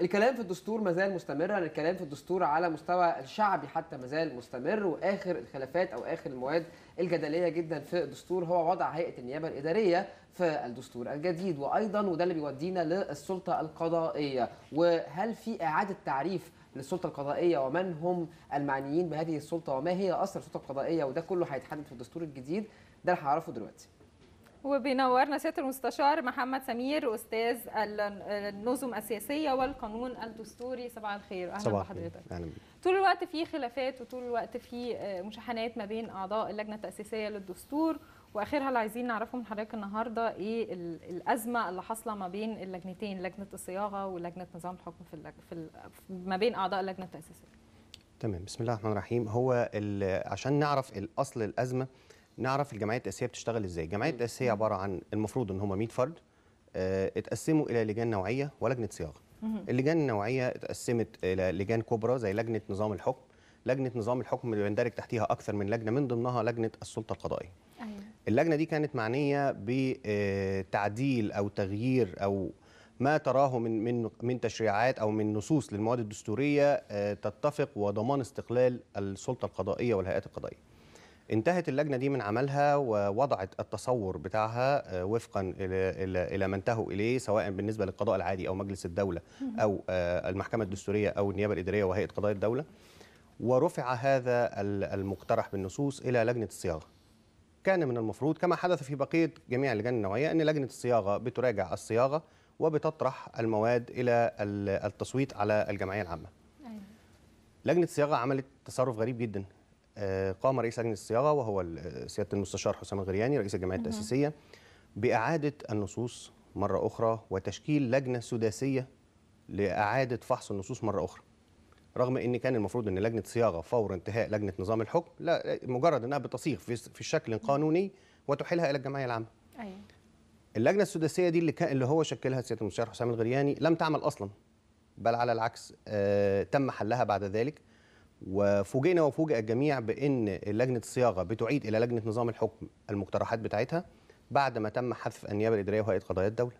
الكلام في الدستور مازال مستمرا يعني الكلام في الدستور على مستوى الشعبي حتى مازال مستمر واخر الخلافات او اخر المواد الجدليه جدا في الدستور هو وضع هيئه النيابه الاداريه في الدستور الجديد وايضا وده اللي بيودينا للسلطه القضائيه وهل في اعاده تعريف للسلطه القضائيه ومن هم المعنيين بهذه السلطه وما هي اصل السلطه القضائيه وده كله هيتحدد في الدستور الجديد ده اللي هعرفه دلوقتي وبينورنا سياده المستشار محمد سمير استاذ النظم السياسيه والقانون الدستوري صباح الخير اهلا صباح بحضرتك أهلا. طول الوقت في خلافات وطول الوقت في آه، مشاحنات ما بين اعضاء اللجنه التاسيسيه للدستور واخرها اللي عايزين نعرفه من حضرتك النهارده ايه الازمه اللي حاصله ما بين اللجنتين لجنه الصياغه ولجنه نظام الحكم في, اللج... في ما بين اعضاء اللجنه التاسيسيه تمام بسم الله الرحمن الرحيم هو عشان نعرف الاصل الازمه نعرف الجمعيات التاسيسيه بتشتغل ازاي الجمعيات التاسيسيه عباره عن المفروض ان هم 100 فرد آه، اتقسموا الى لجان نوعيه ولجنه صياغه اللجان النوعيه اتقسمت الى لجان كبرى زي لجنه نظام الحكم لجنه نظام الحكم اللي بيندرج تحتها اكثر من لجنه من ضمنها لجنه السلطه القضائيه أيوة. اللجنه دي كانت معنيه بتعديل آه، او تغيير او ما تراه من من من تشريعات او من نصوص للمواد الدستوريه آه، تتفق وضمان استقلال السلطه القضائيه والهيئات القضائيه انتهت اللجنه دي من عملها ووضعت التصور بتاعها آه، وفقا الى ما انتهوا اليه سواء بالنسبه للقضاء العادي او مجلس الدوله او آه، المحكمه الدستوريه او النيابه الاداريه وهيئه قضايا الدوله ورفع هذا المقترح بالنصوص الى لجنه الصياغه كان من المفروض كما حدث في بقيه جميع اللجان النوعيه ان لجنه الصياغه بتراجع الصياغه وبتطرح المواد الى التصويت على الجمعيه العامه أيوة. لجنه الصياغه عملت تصرف غريب جدا آه، قام رئيس لجنه الصياغه وهو آه، سياده المستشار حسام الغرياني رئيس الجمعيه التاسيسيه باعاده النصوص مره اخرى وتشكيل لجنه سداسيه لاعاده فحص النصوص مره اخرى. رغم ان كان المفروض ان لجنه صياغه فور انتهاء لجنه نظام الحكم لا مجرد انها بتصيغ في الشكل القانوني وتحيلها الى الجمعيه العامه. ايوه. اللجنه السداسيه دي اللي كان اللي هو شكلها سياده المستشار حسام الغرياني لم تعمل اصلا بل على العكس آه تم حلها بعد ذلك وفوجئنا وفوجئ الجميع بان لجنه الصياغه بتعيد الى لجنه نظام الحكم المقترحات بتاعتها بعد ما تم حذف النيابه الاداريه وهيئه قضايا الدوله.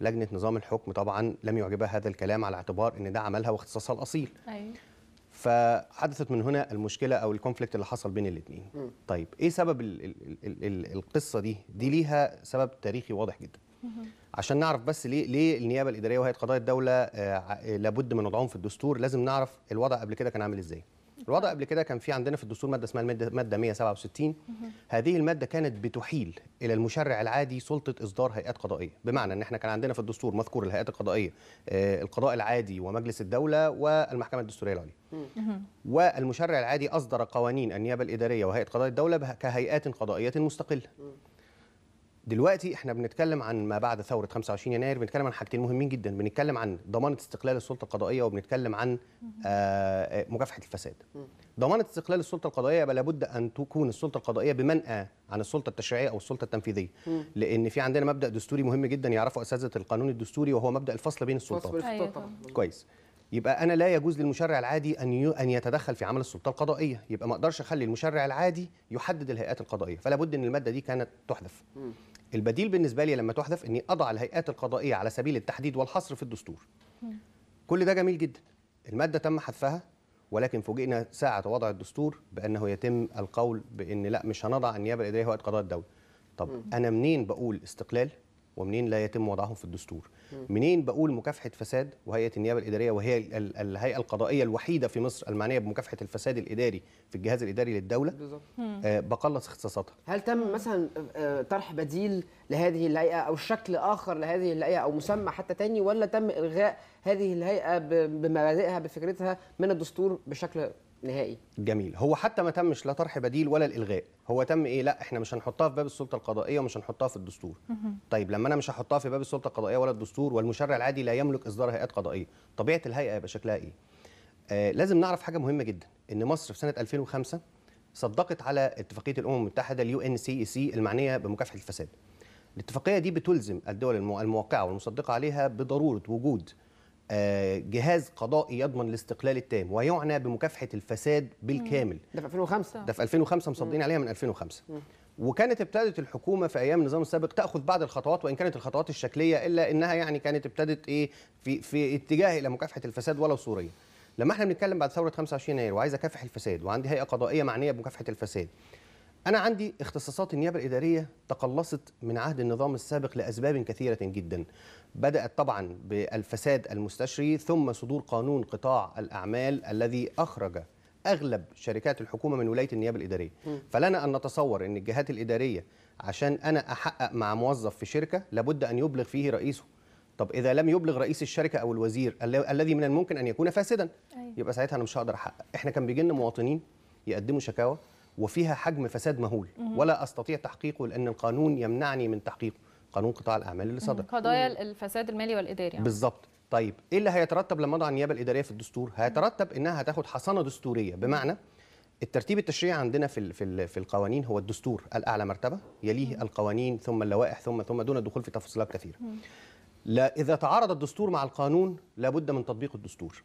لجنه نظام الحكم طبعا لم يعجبها هذا الكلام على اعتبار ان ده عملها واختصاصها الاصيل. أيوة. فحدثت من هنا المشكله او الكونفليكت اللي حصل بين الاثنين. طيب ايه سبب الـ الـ الـ القصه دي؟ دي ليها سبب تاريخي واضح جدا. عشان نعرف بس ليه ليه النيابه الاداريه وهيئه قضايا الدوله آه، آه، لابد من وضعهم في الدستور لازم نعرف الوضع قبل كده كان عامل ازاي الوضع قبل كده كان في عندنا في الدستور ماده اسمها الماده 167 هذه الماده كانت بتحيل الى المشرع العادي سلطه اصدار هيئات قضائيه بمعنى ان احنا كان عندنا في الدستور مذكور الهيئات القضائيه آه، القضاء العادي ومجلس الدوله والمحكمه الدستوريه العليا والمشرع العادي اصدر قوانين النيابه الاداريه وهيئه قضاء الدوله كهيئات قضائيه مستقله دلوقتي احنا بنتكلم عن ما بعد ثوره 25 يناير بنتكلم عن حاجتين مهمين جدا بنتكلم عن ضمانه استقلال السلطه القضائيه وبنتكلم عن آه، مكافحه الفساد ضمانه استقلال السلطه القضائيه يبقى لابد ان تكون السلطه القضائيه بمنأى عن السلطه التشريعيه او السلطه التنفيذيه لان في عندنا مبدا دستوري مهم جدا يعرفه اساتذه القانون الدستوري وهو مبدا الفصل بين السلطات أيوة. كويس يبقى انا لا يجوز للمشرع العادي ان ان يتدخل في عمل السلطه القضائيه يبقى ما اقدرش اخلي المشرع العادي يحدد الهيئات القضائيه فلا بد ان الماده دي كانت تحذف البديل بالنسبه لي لما تحذف اني اضع الهيئات القضائيه على سبيل التحديد والحصر في الدستور كل ده جميل جدا الماده تم حذفها ولكن فوجئنا ساعه وضع الدستور بانه يتم القول بان لا مش هنضع النيابه الاداريه هيئه قضاء الدوله طب انا منين بقول استقلال ومنين لا يتم وضعهم في الدستور منين بقول مكافحه فساد وهيئه النيابه الاداريه وهي الهيئه القضائيه الوحيده في مصر المعنيه بمكافحه الفساد الاداري في الجهاز الاداري للدوله بالظبط آه بقلص اختصاصاتها هل تم مثلا آه، آه، طرح بديل لهذه الهيئه او شكل اخر لهذه الهيئه او مسمى حتى تاني ولا تم الغاء هذه الهيئه بمبادئها بفكرتها من الدستور بشكل نهائي جميل هو حتى ما تمش لا طرح بديل ولا الالغاء هو تم ايه لا احنا مش هنحطها في باب السلطه القضائيه ومش هنحطها في الدستور طيب لما انا مش هحطها في باب السلطه القضائيه ولا الدستور والمشرع العادي لا يملك اصدار هيئات قضائيه طبيعه الهيئه يبقى شكلها ايه آه لازم نعرف حاجه مهمه جدا ان مصر في سنه 2005 صدقت على اتفاقيه الامم المتحده اليو ان سي سي المعنيه بمكافحه الفساد الاتفاقيه دي بتلزم الدول الموقعه والمصدقه عليها بضروره وجود آه، جهاز قضائي يضمن الاستقلال التام ويعنى بمكافحه الفساد بالكامل ده في 2005 ده في 2005 مصدقين عليها من 2005 وكانت ابتدت الحكومه في ايام النظام السابق تاخذ بعض الخطوات وان كانت الخطوات الشكليه الا انها يعني كانت ابتدت ايه في في اتجاه الى مكافحه الفساد ولو صوريا لما احنا بنتكلم بعد ثوره 25 يناير وعايز اكافح الفساد وعندي هيئه قضائيه معنيه بمكافحه الفساد أنا عندي اختصاصات النيابة الإدارية تقلصت من عهد النظام السابق لأسباب كثيرة جدا بدأت طبعا بالفساد المستشري ثم صدور قانون قطاع الأعمال الذي أخرج أغلب شركات الحكومة من ولاية النيابة الإدارية فلنا أن نتصور أن الجهات الإدارية عشان أنا أحقق مع موظف في شركة لابد أن يبلغ فيه رئيسه طب اذا لم يبلغ رئيس الشركه او الوزير الذي من الممكن ان يكون فاسدا أيوة. يبقى ساعتها انا مش هقدر احقق احنا كان بيجي لنا مواطنين يقدموا شكاوى وفيها حجم فساد مهول ولا استطيع تحقيقه لان القانون يمنعني من تحقيقه قانون قطاع الاعمال اللي صدر قضايا الفساد المالي والاداري يعني. بالظبط طيب ايه اللي هيترتب لما اضع النيابه الاداريه في الدستور هيترتب انها هتاخد حصانه دستوريه بمعنى الترتيب التشريعي عندنا في في في القوانين هو الدستور الاعلى مرتبه يليه القوانين ثم اللوائح ثم ثم دون الدخول في تفاصيلات كثيره لا اذا تعارض الدستور مع القانون لابد من تطبيق الدستور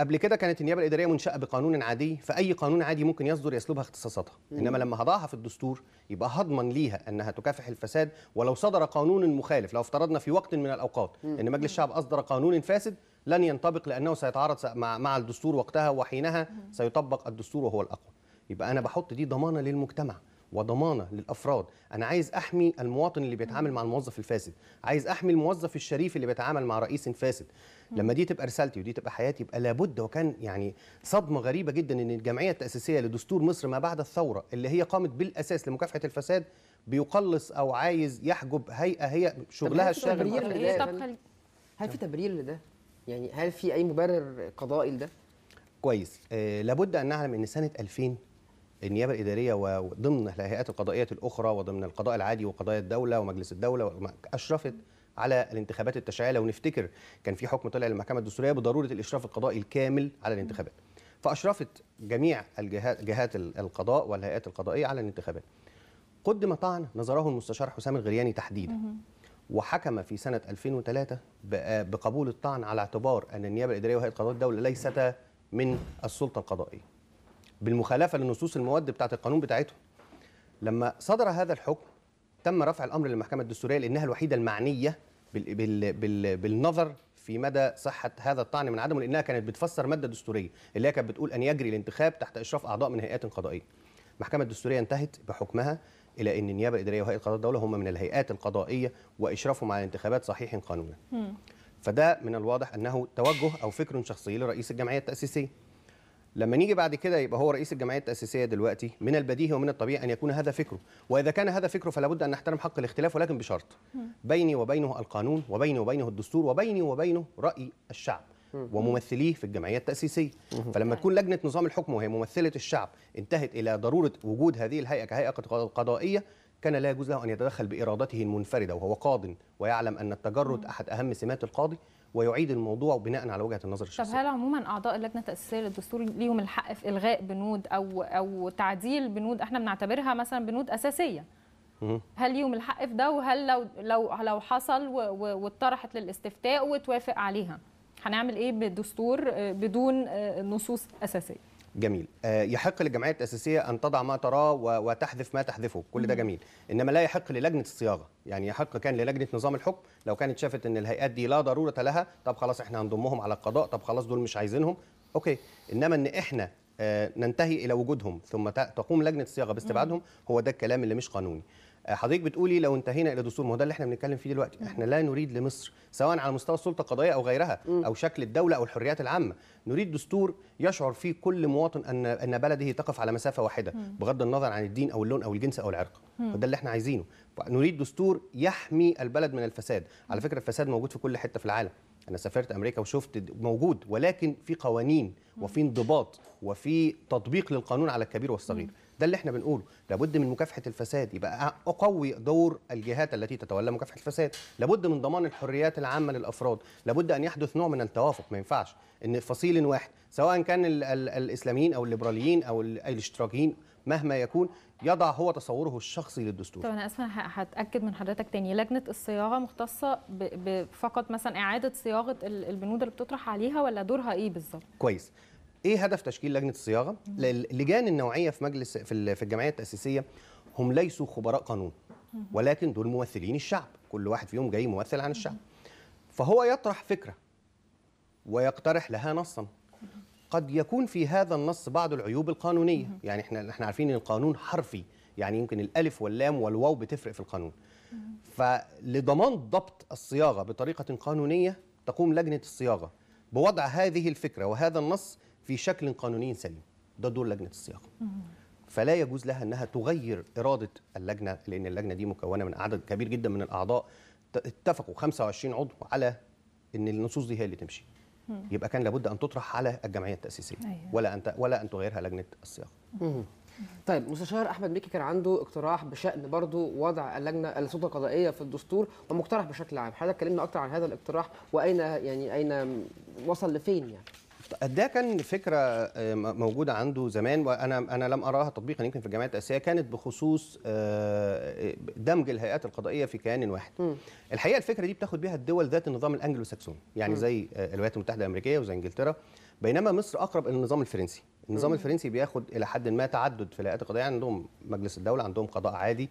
قبل كده كانت النيابه الاداريه منشاه بقانون عادي فاي قانون عادي ممكن يصدر يسلبها اختصاصاتها انما لما هضعها في الدستور يبقى هضمن ليها انها تكافح الفساد ولو صدر قانون مخالف لو افترضنا في وقت من الاوقات ان مجلس الشعب اصدر قانون فاسد لن ينطبق لانه سيتعارض مع مع الدستور وقتها وحينها سيطبق الدستور وهو الاقوى يبقى انا بحط دي ضمانه للمجتمع وضمانه للافراد انا عايز احمي المواطن اللي بيتعامل مع الموظف الفاسد عايز احمي الموظف الشريف اللي بيتعامل مع رئيس فاسد لما دي تبقى رسالتي ودي تبقى حياتي يبقى لابد وكان يعني صدمه غريبه جدا ان الجمعيه التاسيسيه لدستور مصر ما بعد الثوره اللي هي قامت بالاساس لمكافحه الفساد بيقلص او عايز يحجب هيئه هي شغلها الشاغل هل في تبرير لده؟ يعني هل في اي مبرر قضائي لده؟ كويس آه لابد ان نعلم ان سنه 2000 النيابه الاداريه وضمن الهيئات القضائيه الاخرى وضمن القضاء العادي وقضايا الدوله ومجلس الدوله اشرفت على الانتخابات التشريعيه لو نفتكر كان في حكم طلع للمحكمه الدستوريه بضروره الاشراف القضائي الكامل على الانتخابات فاشرفت جميع الجهات جهات القضاء والهيئات القضائيه على الانتخابات قدم طعن نظره المستشار حسام الغرياني تحديدا وحكم في سنه 2003 بقبول الطعن على اعتبار ان النيابه الاداريه وهيئه قضاء الدوله ليست من السلطه القضائيه بالمخالفه لنصوص المواد بتاعه القانون بتاعتهم لما صدر هذا الحكم تم رفع الامر للمحكمه الدستوريه لانها الوحيده المعنيه بال بال بال بالنظر في مدى صحه هذا الطعن من عدمه لانها كانت بتفسر ماده دستوريه اللي هي كانت بتقول ان يجري الانتخاب تحت اشراف اعضاء من هيئات قضائيه. المحكمه الدستوريه انتهت بحكمها الى ان النيابه الاداريه وهيئه قضاء الدوله هم من الهيئات القضائيه واشرافهم على الانتخابات صحيح قانونا. فده من الواضح انه توجه او فكر شخصي لرئيس الجمعيه التاسيسيه. لما نيجي بعد كده يبقى هو رئيس الجمعيه التاسيسيه دلوقتي من البديهي ومن الطبيعي ان يكون هذا فكره واذا كان هذا فكره فلا بد ان نحترم حق الاختلاف ولكن بشرط بيني وبينه القانون وبيني وبينه الدستور وبيني وبينه راي الشعب وممثليه في الجمعيه التاسيسيه فلما تكون لجنه نظام الحكم وهي ممثله الشعب انتهت الى ضروره وجود هذه الهيئه كهيئه قضائيه كان لا يجوز له ان يتدخل بارادته المنفرده وهو قاض ويعلم ان التجرد احد اهم سمات القاضي ويعيد الموضوع بناء على وجهه النظر الشخصيه. طب هل عموما اعضاء اللجنه التاسيسيه للدستور ليهم الحق في الغاء بنود او او تعديل بنود احنا بنعتبرها مثلا بنود اساسيه؟ هل ليهم الحق في ده وهل لو لو لو حصل واتطرحت للاستفتاء وتوافق عليها هنعمل ايه بالدستور آه، بدون آه، نصوص اساسيه؟ جميل آه، يحق للجمعيه التاسيسيه ان تضع ما تراه وتحذف ما تحذفه كل ده جميل انما لا يحق للجنه الصياغه يعني يحق كان للجنه نظام الحكم لو كانت شافت ان الهيئات دي لا ضروره لها طب خلاص احنا هنضمهم على القضاء طب خلاص دول مش عايزينهم اوكي انما ان احنا آه، ننتهي الى وجودهم ثم تقوم لجنه الصياغه باستبعادهم هو ده الكلام اللي مش قانوني حضرتك بتقولي لو انتهينا الى دستور ما هو ده اللي احنا بنتكلم فيه دلوقتي احنا لا نريد لمصر سواء على مستوى السلطه القضائيه او غيرها او شكل الدوله او الحريات العامه نريد دستور يشعر فيه كل مواطن ان ان بلده تقف على مسافه واحده بغض النظر عن الدين او اللون او الجنس او العرق وده اللي احنا عايزينه نريد دستور يحمي البلد من الفساد على فكره الفساد موجود في كل حته في العالم انا سافرت امريكا وشفت موجود ولكن في قوانين وفي انضباط وفي تطبيق للقانون على الكبير والصغير ده اللي احنا بنقوله لابد من مكافحه الفساد يبقى اقوي دور الجهات التي تتولى مكافحه الفساد لابد من ضمان الحريات العامه للافراد لابد ان يحدث نوع من التوافق ما ينفعش ان فصيل واحد سواء كان ال ال الاسلاميين او الليبراليين او الاشتراكيين مهما يكون يضع هو تصوره الشخصي للدستور. طب انا اسفه هتاكد من حضرتك تاني لجنه الصياغه مختصه فقط مثلا اعاده صياغه البنود اللي بتطرح عليها ولا دورها ايه بالظبط؟ كويس ايه هدف تشكيل لجنه الصياغه اللجان النوعيه في مجلس في الجمعيه التاسيسيه هم ليسوا خبراء قانون ولكن دول ممثلين الشعب كل واحد فيهم جاي ممثل عن الشعب فهو يطرح فكره ويقترح لها نصا قد يكون في هذا النص بعض العيوب القانونيه يعني احنا احنا عارفين ان القانون حرفي يعني يمكن الالف واللام والواو بتفرق في القانون فلضمان ضبط الصياغه بطريقه قانونيه تقوم لجنه الصياغه بوضع هذه الفكره وهذا النص في شكل قانوني سليم ده دور لجنه الصياغه فلا يجوز لها انها تغير اراده اللجنه لان اللجنه دي مكونه من عدد كبير جدا من الاعضاء اتفقوا 25 عضو على ان النصوص دي هي اللي تمشي يبقى كان لابد ان تطرح على الجمعيه التاسيسيه أيوة. ولا ان ولا ان تغيرها لجنه الصياغه طيب مستشار احمد مكي كان عنده اقتراح بشان برضه وضع اللجنه السلطه القضائيه في الدستور ومقترح بشكل عام حضرتك اتكلمنا اكتر عن هذا الاقتراح واين يعني اين وصل لفين يعني ده إيه كان فكره آه، موجوده عنده زمان وانا انا لم اراها تطبيقا يمكن في الجامعات الاساسيه كانت بخصوص آه، دمج الهيئات القضائيه في كيان واحد. م. الحقيقه الفكره دي بتاخد بيها الدول ذات النظام الانجلو ساكسوني يعني زي آه، الولايات المتحده الامريكيه وزي انجلترا بينما مصر اقرب الى النظام الفرنسي. النظام الفرنسي بياخد الى حد ما تعدد في الهيئات القضائيه عندهم مجلس الدوله عندهم قضاء عادي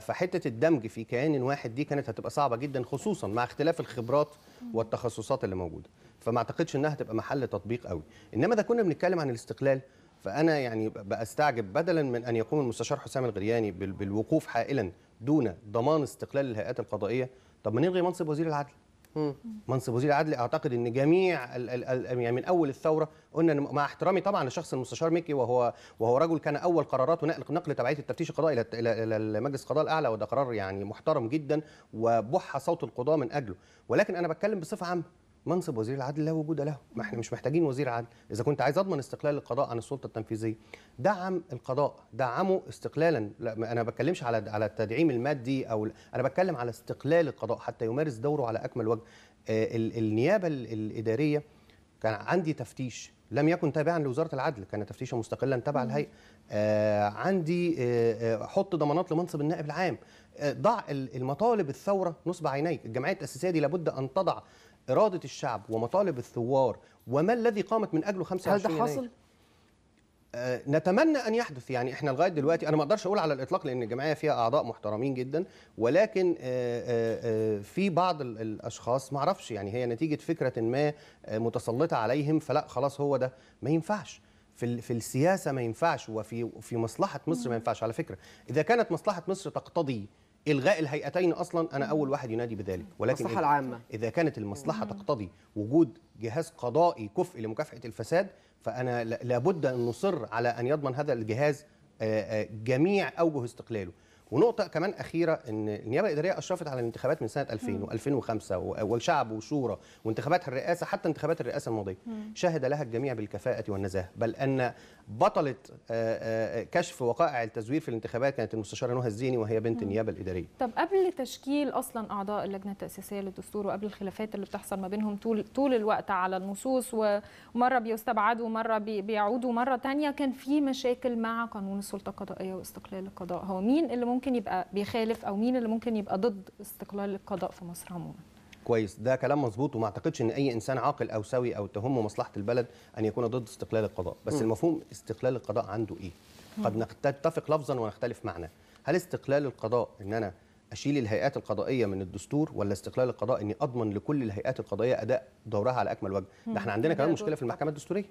فحته الدمج في كيان واحد دي كانت هتبقى صعبه جدا خصوصا مع اختلاف الخبرات والتخصصات اللي موجوده. فما اعتقدش انها هتبقى محل تطبيق قوي انما اذا كنا بنتكلم عن الاستقلال فانا يعني باستعجب بدلا من ان يقوم المستشار حسام الغرياني بالوقوف حائلا دون ضمان استقلال الهيئات القضائيه طب ما نلغي منصب وزير العدل منصب وزير العدل اعتقد ان جميع ال ال يعني من اول الثوره قلنا مع احترامي طبعا لشخص المستشار ميكي وهو وهو رجل كان اول قراراته نقل نقل تبعيه التفتيش القضائي الى الى مجلس القضاء الاعلى وده قرار يعني محترم جدا وبح صوت القضاه من اجله ولكن انا بتكلم بصفه عامه منصب وزير العدل لا وجود له ما احنا مش محتاجين وزير عدل اذا كنت عايز اضمن استقلال القضاء عن السلطه التنفيذيه دعم القضاء دعمه استقلالا لا انا ما بتكلمش على على التدعيم المادي او انا بتكلم على استقلال القضاء حتى يمارس دوره على اكمل وجه آه، النيابه الاداريه كان عندي تفتيش لم يكن تابعا لوزاره العدل كان تفتيشا مستقلا تبع الهيئه آه عندي آه،, آه حط ضمانات لمنصب النائب العام آه، ضع المطالب الثوره نصب عينيك الجمعيه التاسيسيه دي لابد ان تضع اراده الشعب ومطالب الثوار وما الذي قامت من اجله 25 هل ده حصل؟ آه، نتمنى ان يحدث يعني احنا لغايه دلوقتي انا ما اقدرش اقول على الاطلاق لان الجمعيه فيها اعضاء محترمين جدا ولكن آه، آه، في بعض الاشخاص ما اعرفش يعني هي نتيجه فكره ما متسلطه عليهم فلا خلاص هو ده ما ينفعش في في السياسه ما ينفعش وفي في مصلحه مصر ما ينفعش على فكره اذا كانت مصلحه مصر تقتضي الغاء الهيئتين اصلا انا اول واحد ينادي بذلك ولكن المصلحه العامه اذا كانت المصلحه تقتضي وجود جهاز قضائي كفء لمكافحه الفساد فانا لابد ان نصر على ان يضمن هذا الجهاز آه، آه، جميع اوجه استقلاله ونقطة كمان أخيرة إن النيابة الإدارية أشرفت على الانتخابات من سنة 2000 و2005 والشعب وشورى وانتخابات الرئاسة حتى انتخابات الرئاسة الماضية شهد لها الجميع بالكفاءة والنزاهة بل أن بطلة آه، آه، كشف وقائع التزوير في الانتخابات كانت المستشارة نهى الزيني وهي بنت النيابة الإدارية طب قبل تشكيل أصلا أعضاء اللجنة التأسيسية للدستور وقبل الخلافات اللي بتحصل ما بينهم طول طول الوقت على النصوص ومرة بيستبعدوا ومرة بيعودوا مرة ثانيه كان في مشاكل مع قانون السلطة القضائية واستقلال القضاء هو مين اللي ممكن يبقى بيخالف او مين اللي ممكن يبقى ضد استقلال القضاء في مصر عموما كويس ده كلام مظبوط وما اعتقدش ان اي انسان عاقل او سوي او تهمه مصلحه البلد ان يكون ضد استقلال القضاء بس م. المفهوم استقلال القضاء عنده ايه م. قد نتفق لفظا ونختلف معنى هل استقلال القضاء ان انا اشيل الهيئات القضائيه من الدستور ولا استقلال القضاء اني اضمن لكل الهيئات القضائيه اداء دورها على اكمل وجه ده احنا عندنا كمان مشكله في المحكمه الدستوريه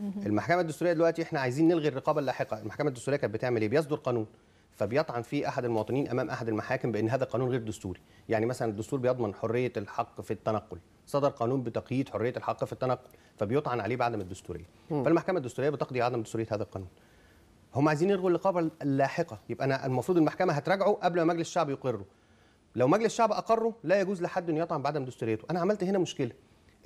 المحكمه الدستوريه دلوقتي احنا عايزين نلغي الرقابه اللاحقه المحكمه الدستوريه كانت بتعمل ايه بيصدر قانون فبيطعن فيه احد المواطنين امام احد المحاكم بان هذا قانون غير دستوري يعني مثلا الدستور بيضمن حريه الحق في التنقل صدر قانون بتقييد حريه الحق في التنقل فبيطعن عليه بعدم الدستوريه فالمحكمه الدستوريه بتقضي عدم دستوريه هذا القانون هم عايزين يلغوا الرقابه اللاحقه يبقى انا المفروض المحكمه هتراجعه قبل ما مجلس الشعب يقره لو مجلس الشعب اقره لا يجوز لحد ان يطعن بعدم دستوريته انا عملت هنا مشكله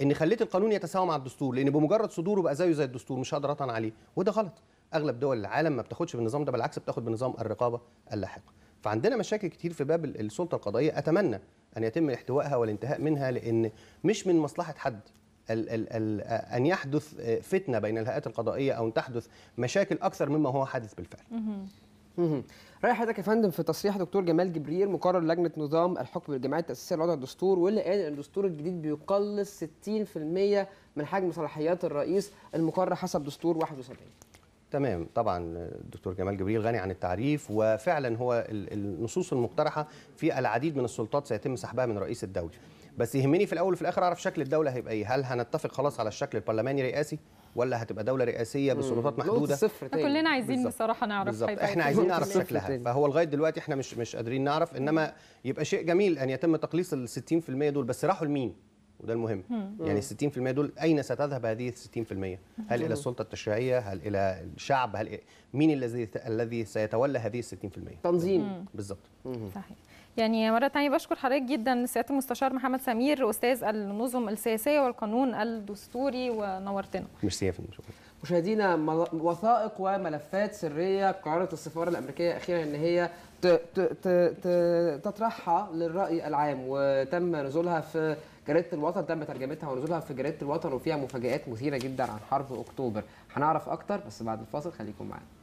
ان خليت القانون يتساوى مع الدستور لان بمجرد صدوره بقى زيه زي الدستور مش هقدر اطعن عليه وده غلط اغلب دول العالم ما بتاخدش بالنظام ده بالعكس بتاخد بنظام الرقابه اللاحقه فعندنا مشاكل كتير في باب السلطه القضائيه اتمنى ان يتم احتوائها والانتهاء منها لان مش من مصلحه حد الـ الـ الـ ان يحدث آه، فتنه بين الهيئات القضائيه او ان تحدث مشاكل اكثر مما هو حادث بالفعل رايح حضرتك يا فندم في تصريح دكتور جمال جبريل مقرر لجنه نظام الحكم الجماعي التاسيسيه لوضع الدستور واللي قال ان الدستور الجديد بيقلص 60% من حجم صلاحيات الرئيس المقرر حسب دستور 71 تمام طبعا الدكتور جمال جبريل غني عن التعريف وفعلا هو النصوص المقترحه في العديد من السلطات سيتم سحبها من رئيس الدوله بس يهمني في الاول وفي الاخر اعرف شكل الدوله هيبقى ايه هل هنتفق خلاص على الشكل البرلماني الرئاسي ولا هتبقى دوله رئاسيه بسلطات محدوده صفر كلنا عايزين بالزبط. بصراحه نعرف بالزبط. احنا إيه عايزين نعرف شكلها فهو لغايه دلوقتي احنا مش مش قادرين نعرف انما يبقى شيء جميل ان يتم تقليص ال 60% دول بس راحوا لمين وده المهم مم. يعني ال 60% دول اين ستذهب هذه ال 60%؟ هل مم. الى السلطه التشريعيه؟ هل الى الشعب؟ هل مين الذي الذي سيتولى هذه ال 60%؟ تنظيم بالظبط صحيح يعني مرة تانية بشكر حضرتك جدا سيادة المستشار محمد سمير أستاذ النظم السياسية والقانون الدستوري ونورتنا. ميرسي يا فندم شكرا. مشاهدينا وثائق وملفات سرية قررت السفارة الأمريكية أخيرا أن هي تطرحها للرأي العام وتم نزولها في جريده الوطن تم ترجمتها ونزولها في جريده الوطن وفيها مفاجات مثيره جدا عن حرب اكتوبر هنعرف اكتر بس بعد الفاصل خليكم معانا